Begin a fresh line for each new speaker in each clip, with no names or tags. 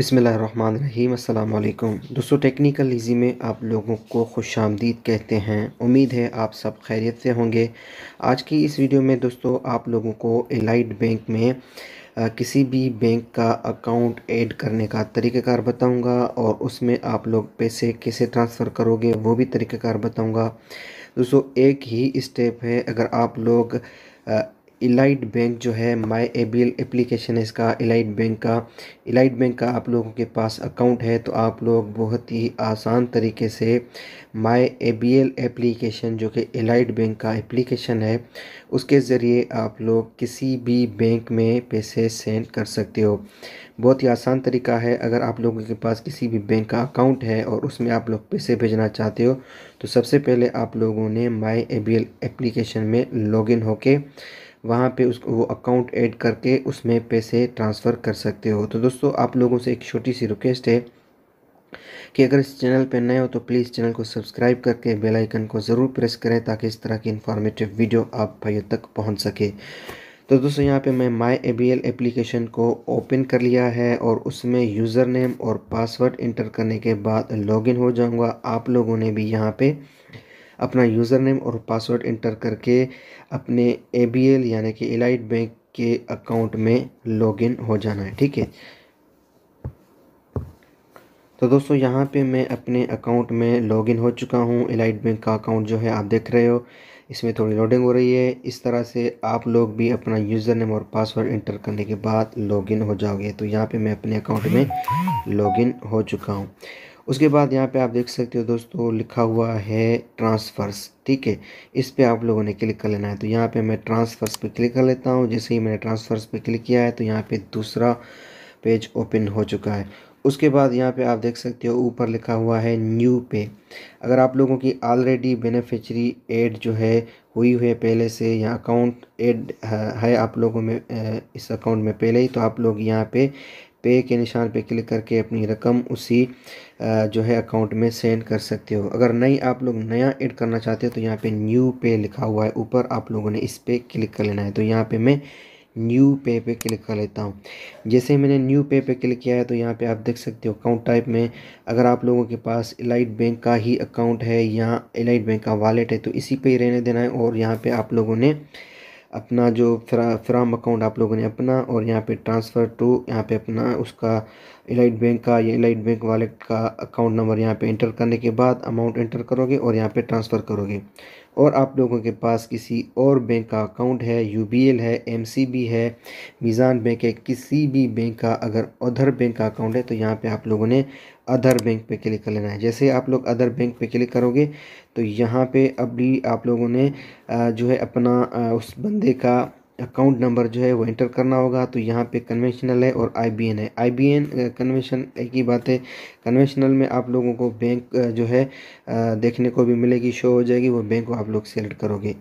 अस्सलाम वालेकुम दोस्तों टेक्निकल इजी में आप लोगों को खुश आमदीद कहते हैं उम्मीद है आप सब खैरियत से होंगे आज की इस वीडियो में दोस्तों आप लोगों को एलाइट बैंक में आ, किसी भी बैंक का अकाउंट ऐड करने का तरीक़ाकार बताऊंगा और उसमें आप लोग पैसे कैसे ट्रांसफ़र करोगे वो भी तरीक़ार बताऊँगा दोस्तों एक ही स्टेप है अगर आप लोग इलाइट बैंक जो है माय एबिल एप्लीकेशन है इसका इलाइट बैंक का इलाइट बैंक का आप लोगों के पास अकाउंट है तो आप लोग बहुत ही आसान तरीके से माय एबिल एप्लीकेशन जो कि इलाइट बैंक का एप्लीकेशन है उसके ज़रिए आप लोग किसी भी बैंक में पैसे सेंड कर सकते हो बहुत ही आसान तरीका है अगर आप लोगों के पास किसी भी बैंक का अकाउंट है और उसमें आप लोग पैसे भेजना चाहते हो तो सबसे पहले आप लोगों ने माई ए एप्लीकेशन में लॉगिन होके वहाँ पे उसको वो अकाउंट ऐड करके उसमें पैसे ट्रांसफ़र कर सकते हो तो दोस्तों आप लोगों से एक छोटी सी रिक्वेस्ट है कि अगर इस चैनल पर नए हो तो प्लीज़ चैनल को सब्सक्राइब करके बेल आइकन को ज़रूर प्रेस करें ताकि इस तरह की इन्फॉर्मेटिव वीडियो आप भाइयों तक पहुँच सके तो दोस्तों यहाँ पे मैं my A B L application को ओपन कर लिया है और उसमें यूज़र नेम और पासवर्ड इंटर करने के बाद लॉगिन हो जाऊँगा आप लोगों ने भी यहाँ पर अपना यूज़र नेम और पासवर्ड इंटर करके अपने ए यानी कि एलाइट बैंक के अकाउंट में लॉगिन हो जाना है ठीक है तो दोस्तों यहाँ पे मैं अपने अकाउंट में लॉगिन हो चुका हूँ एलाइट बैंक का अकाउंट जो है आप देख रहे हो इसमें थोड़ी लोडिंग हो रही है इस तरह से आप लोग भी अपना यूज़र नेम और पासवर्ड इंटर करने के बाद लॉगिन हो जाओगे तो यहाँ पे मैं अपने अकाउंट में लॉगिन हो चुका हूँ उसके बाद यहाँ पे आप देख सकते हो दोस्तों लिखा हुआ है ट्रांसफ़र्स ठीक है इस पर आप लोगों ने क्लिक कर लेना है तो यहाँ पे मैं ट्रांसफ़र्स पे क्लिक कर लेता हूँ जैसे ही मैंने ट्रांसफ़र्स पे क्लिक किया है तो यहाँ पे दूसरा पेज ओपन हो चुका है उसके बाद यहाँ पे आप देख सकते हो ऊपर लिखा हुआ है न्यू पे अगर आप लोगों की ऑलरेडी बेनिफिशरी एड जो है हुई हुई है पहले से यहाँ अकाउंट एड है आप लोगों में इस अकाउंट में पहले ही तो आप लोग यहाँ पे पे के निशान पे क्लिक करके अपनी रकम उसी जो है अकाउंट में सेंड कर सकते हो अगर नहीं आप लोग नया ऐड करना चाहते हो तो यहाँ पे न्यू पे लिखा हुआ है ऊपर आप लोगों ने इस पर क्लिक कर लेना है तो यहाँ पे मैं न्यू पे पे क्लिक कर लेता हूँ जैसे ही मैंने न्यू पे पे क्लिक किया है तो यहाँ पे आप देख सकते हो अकाउंट टाइप में अगर आप लोगों के पास एलाइट बैंक का ही अकाउंट है या एलाइट बैंक का वॉलेट है तो इसी पर ही रहने देना है और यहाँ पे आप लोगों ने अपना जो फ्रा फ्राम अकाउंट आप लोगों ने अपना और यहाँ पे ट्रांसफ़र टू यहाँ पे अपना उसका एलाइट बैंक का या एलाइट बैंक वालेट का अकाउंट नंबर यहाँ पे इंटर करने के बाद अमाउंट इंटर करोगे और यहाँ पे ट्रांसफ़र करोगे और आप लोगों के पास किसी और बैंक का अकाउंट है यू है एम है मीज़ान बैंक है किसी भी बैंक का अगर अधर बैंक का अकाउंट है तो यहाँ पर आप लोगों ने अदर बैंक पे क्लिक कर लेना है जैसे आप लोग अदर बैंक पे क्लिक करोगे तो यहाँ पे अभी आप लोगों ने जो है अपना उस बंदे का अकाउंट नंबर जो है वो एंटर करना होगा तो यहाँ पे कन्वेंशनल है और आईबीएन है आईबीएन कन्वेंशन एक ही बात है कन्वेंशनल में आप लोगों को बैंक जो है देखने को भी मिलेगी शो हो जाएगी वो बैंक को आप लोग सेलेक्ट करोगे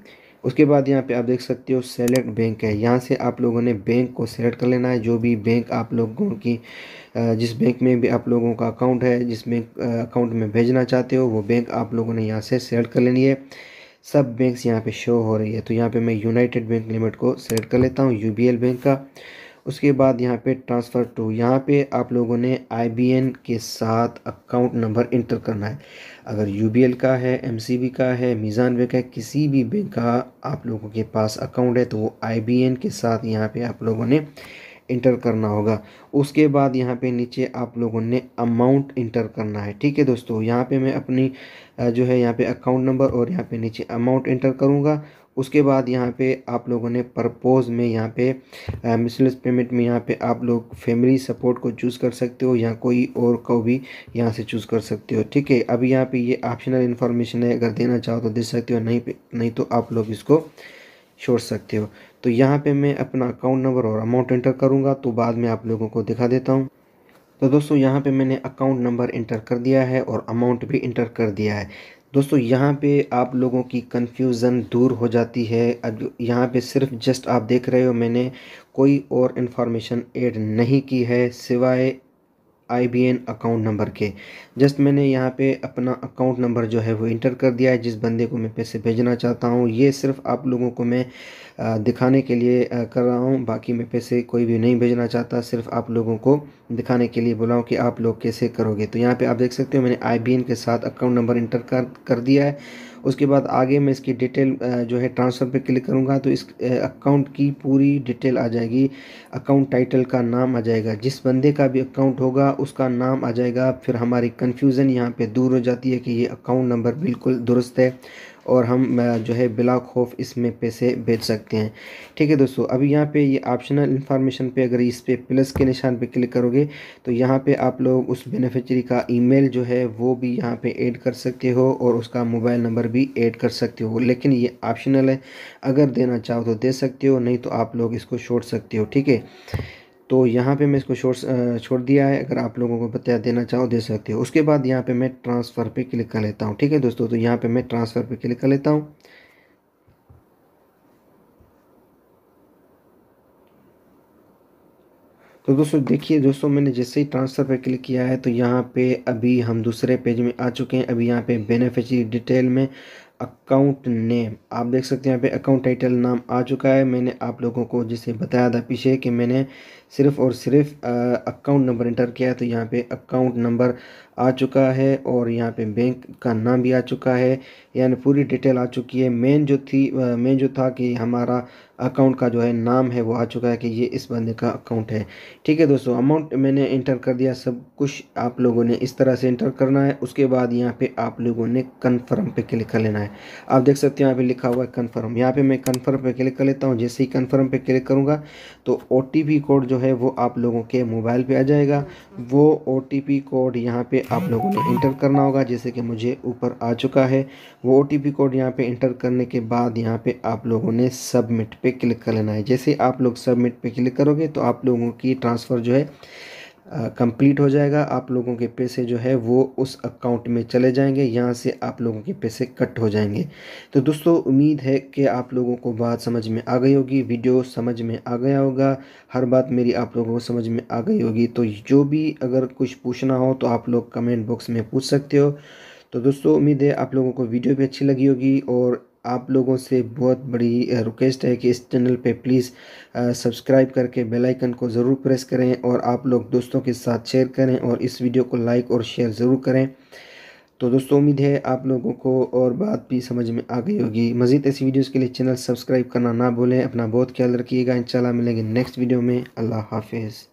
उसके बाद यहाँ पे आप देख सकते हो सेलेक्ट बैंक है यहाँ से आप लोगों ने बैंक को सेलेक्ट कर लेना है जो भी बैंक आप लोगों की जिस बैंक में भी आप लोगों का अकाउंट है जिस बैंक अकाउंट में भेजना चाहते हो वो बैंक आप लोगों ने यहाँ से सेलेक्ट कर लेनी है सब बैंक्स यहाँ पे शो हो रही है तो यहाँ पे मैं यूनाइटेड बैंक लिमिट को सेलेक्ट कर लेता हूँ यू बैंक का उसके बाद यहाँ पे ट्रांसफ़र टू यहाँ पे आप लोगों ने आई के साथ अकाउंट नंबर इंटर करना है अगर यू का है एम का है मीज़ान बैंक है किसी भी बैंक का आप लोगों के पास अकाउंट है तो वो आई के साथ यहाँ पर आप लोगों ने इंटर करना होगा उसके बाद यहाँ पे नीचे आप लोगों ने अमाउंट इंटर करना है ठीक है दोस्तों यहाँ पे मैं अपनी जो है यहाँ पे अकाउंट नंबर और यहाँ पे नीचे अमाउंट इंटर करूँगा उसके बाद यहाँ पे आप लोगों ने प्रपोज़ में यहाँ पे मिसलेस पेमेंट में यहाँ पे आप लोग फैमिली सपोर्ट को चूज़ कर सकते हो या कोई और को भी यहाँ से चूज़ कर सकते हो ठीक है अभी यहाँ पे ये ऑप्शनल इन्फॉर्मेशन है अगर देना चाहो तो दे सकते हो नहीं नहीं तो आप लोग इसको छोड़ सकते हो तो यहाँ पे मैं अपना अकाउंट नंबर और अमाउंट एंटर करूँगा तो बाद में आप लोगों को दिखा देता हूँ तो दोस्तों यहाँ पे मैंने अकाउंट नंबर इंटर कर दिया है और अमाउंट भी इंटर कर दिया है दोस्तों यहाँ पे आप लोगों की कन्फ्यूज़न दूर हो जाती है अब यहाँ पे सिर्फ जस्ट आप देख रहे हो मैंने कोई और इन्फॉर्मेशन ऐड नहीं की है सिवाय आई अकाउंट नंबर के जस्ट मैंने यहाँ पे अपना अकाउंट नंबर जो है वो इंटर कर दिया है जिस बंदे को मैं पैसे भेजना चाहता हूँ ये सिर्फ आप लोगों को मैं दिखाने के लिए कर रहा हूँ बाकी मैं पैसे कोई भी नहीं भेजना चाहता सिर्फ आप लोगों को दिखाने के लिए बोला कि आप लोग कैसे करोगे तो यहाँ पर आप देख सकते हो मैंने आई के साथ अकाउंट नंबर इंटर कर, कर दिया है उसके बाद आगे मैं इसकी डिटेल जो है ट्रांसफ़र पे क्लिक करूँगा तो इस अकाउंट की पूरी डिटेल आ जाएगी अकाउंट टाइटल का नाम आ जाएगा जिस बंदे का भी अकाउंट होगा उसका नाम आ जाएगा फिर हमारी कन्फ्यूज़न यहाँ पर दूर हो जाती है कि ये अकाउंट नंबर बिल्कुल दुरुस्त है और हम जो है बिला खौफ इसमें पैसे भेज सकते हैं ठीक है दोस्तों अभी यहाँ पे ये ऑप्शनल इन्फॉर्मेशन पे अगर इस पर प्लस के निशान पे क्लिक करोगे तो यहाँ पे आप लोग उस बेनिफिशरी का ईमेल जो है वो भी यहाँ पे ऐड कर सकते हो और उसका मोबाइल नंबर भी ऐड कर सकते हो लेकिन ये ऑप्शनल है अगर देना चाहो तो दे सकते हो नहीं तो आप लोग इसको छोड़ सकते हो ठीक है तो यहाँ पे मैं इसको छोड़ छोड़ दिया है अगर आप लोगों को बता देना चाहो दे सकते हो उसके बाद यहाँ पे मैं ट्रांसफ़र पे क्लिक कर लेता हूँ ठीक है दोस्तों तो यहाँ पे मैं ट्रांसफ़र पे क्लिक कर लेता हूँ तो दोस्तों देखिए दोस्तों मैंने जैसे ही ट्रांसफ़र पे क्लिक किया है तो यहाँ पे अभी हम दूसरे पेज में आ चुके हैं अभी यहाँ पे बेनिफिशरी डिटेल में अकाउंट नेम आप देख सकते हैं यहाँ पे अकाउंट टाइटल नाम आ चुका है मैंने आप लोगों को जिसे बताया था पीछे कि मैंने सिर्फ़ और सिर्फ अकाउंट नंबर इंटर किया तो यहाँ पे अकाउंट नंबर आ चुका है और यहाँ पे बैंक का नाम भी आ चुका है यानी पूरी डिटेल आ चुकी है मेन जो थी मेन जो था कि हमारा अकाउंट का जो है नाम है वो आ चुका है कि ये इस बंदे का अकाउंट है ठीक है दोस्तों अमाउंट मैंने इंटर कर दिया सब कुछ आप लोगों ने इस तरह से इंटर करना है उसके बाद यहाँ पर आप लोगों ने कन्फर्म पे क्लिक कर लेना है है आप देख सकते हो यहाँ पे लिखा हुआ है कन्फर्म यहाँ पे मैं कंफर्म पे क्लिक कर लेता हूँ जैसे ही कंफर्म पे क्लिक करूँगा तो ओ कोड जो है वो आप लोगों के मोबाइल पे आ जाएगा वो ओ कोड यहाँ पे आप लोगों ने इंटर करना होगा जैसे कि मुझे ऊपर आ चुका है वो ओ कोड यहाँ पर इंटर करने के बाद यहाँ पर आप लोगों ने सबमिट पर क्लिक कर लेना है जैसे आप लोग सबमिट पर क्लिक करोगे तो आप लोगों की ट्रांसफ़र जो है कंप्लीट हो जाएगा आप लोगों के पैसे जो है वो उस अकाउंट में चले जाएंगे यहाँ से आप लोगों के पैसे कट हो जाएंगे तो दोस्तों उम्मीद है कि आप लोगों को बात समझ में आ गई होगी वीडियो समझ में आ गया होगा हर बात मेरी आप लोगों को समझ में आ गई होगी तो जो भी अगर कुछ पूछना हो तो आप लोग कमेंट बॉक्स में पूछ सकते हो तो दोस्तों उम्मीद है आप लोगों को वीडियो भी अच्छी लगी होगी और आप लोगों से बहुत बड़ी रिक्वेस्ट है कि इस चैनल पे प्लीज़ सब्सक्राइब करके बेल आइकन को ज़रूर प्रेस करें और आप लोग दोस्तों के साथ शेयर करें और इस वीडियो को लाइक और शेयर ज़रूर करें तो दोस्तों उम्मीद है आप लोगों को और बात भी समझ में आ गई होगी मज़ीद ऐसी वीडियोज़ के लिए चैनल सब्सक्राइब करना ना भूलें अपना बहुत ख्याल रखिएगा इंशाल्लाह मिलेंगे नेक्स्ट वीडियो में अल्लाह हाफिज़